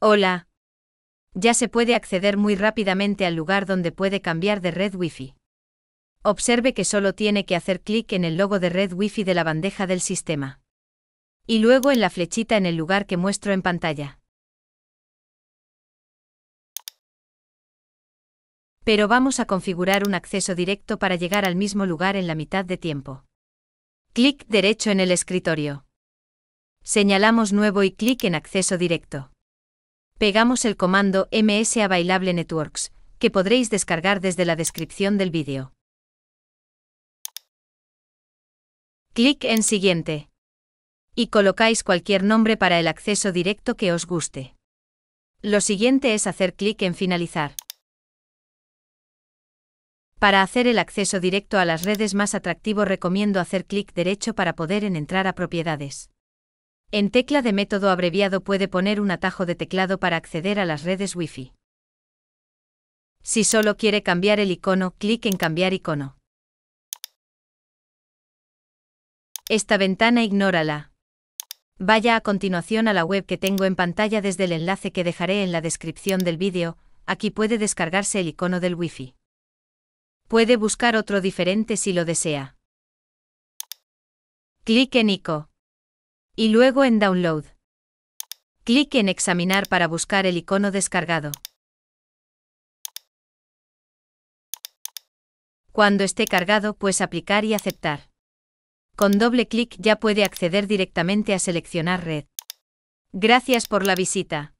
Hola. Ya se puede acceder muy rápidamente al lugar donde puede cambiar de red Wi-Fi. Observe que solo tiene que hacer clic en el logo de red Wi-Fi de la bandeja del sistema. Y luego en la flechita en el lugar que muestro en pantalla. Pero vamos a configurar un acceso directo para llegar al mismo lugar en la mitad de tiempo. Clic derecho en el escritorio. Señalamos nuevo y clic en acceso directo pegamos el comando ms available Networks, que podréis descargar desde la descripción del vídeo. Clic en Siguiente. Y colocáis cualquier nombre para el acceso directo que os guste. Lo siguiente es hacer clic en Finalizar. Para hacer el acceso directo a las redes más atractivo recomiendo hacer clic derecho para poder en entrar a propiedades. En tecla de método abreviado puede poner un atajo de teclado para acceder a las redes Wi-Fi. Si solo quiere cambiar el icono, clic en Cambiar icono. Esta ventana ignórala. Vaya a continuación a la web que tengo en pantalla desde el enlace que dejaré en la descripción del vídeo, aquí puede descargarse el icono del Wi-Fi. Puede buscar otro diferente si lo desea. Clic en ICO y luego en Download. Clic en Examinar para buscar el icono descargado. Cuando esté cargado, pues aplicar y aceptar. Con doble clic ya puede acceder directamente a seleccionar red. Gracias por la visita.